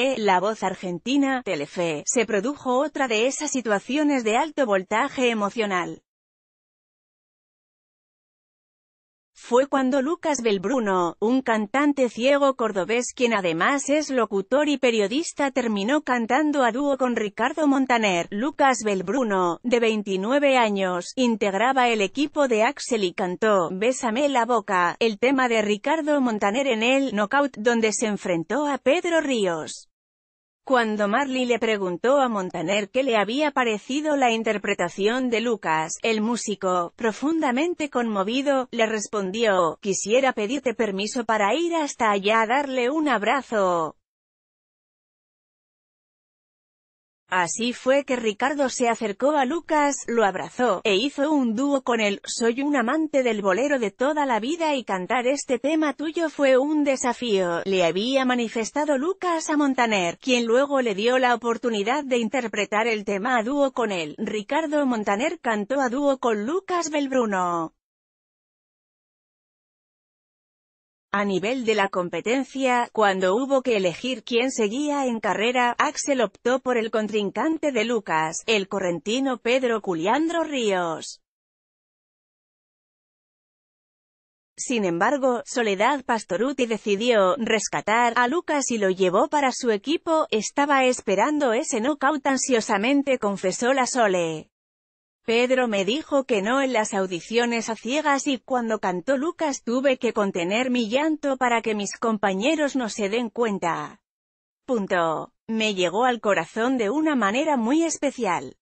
E, la Voz Argentina, Telefe, se produjo otra de esas situaciones de alto voltaje emocional. fue cuando Lucas Belbruno, un cantante ciego cordobés quien además es locutor y periodista terminó cantando a dúo con Ricardo Montaner. Lucas Belbruno, de 29 años, integraba el equipo de Axel y cantó Bésame la boca, el tema de Ricardo Montaner en el Knockout donde se enfrentó a Pedro Ríos. Cuando Marley le preguntó a Montaner qué le había parecido la interpretación de Lucas, el músico, profundamente conmovido, le respondió, quisiera pedirte permiso para ir hasta allá a darle un abrazo. Así fue que Ricardo se acercó a Lucas, lo abrazó, e hizo un dúo con él, soy un amante del bolero de toda la vida y cantar este tema tuyo fue un desafío, le había manifestado Lucas a Montaner, quien luego le dio la oportunidad de interpretar el tema a dúo con él. Ricardo Montaner cantó a dúo con Lucas Belbruno. A nivel de la competencia, cuando hubo que elegir quién seguía en carrera, Axel optó por el contrincante de Lucas, el correntino Pedro Culiandro Ríos. Sin embargo, Soledad Pastoruti decidió rescatar a Lucas y lo llevó para su equipo, estaba esperando ese nocaut ansiosamente confesó la Sole. Pedro me dijo que no en las audiciones a ciegas y cuando cantó Lucas tuve que contener mi llanto para que mis compañeros no se den cuenta. Punto. Me llegó al corazón de una manera muy especial.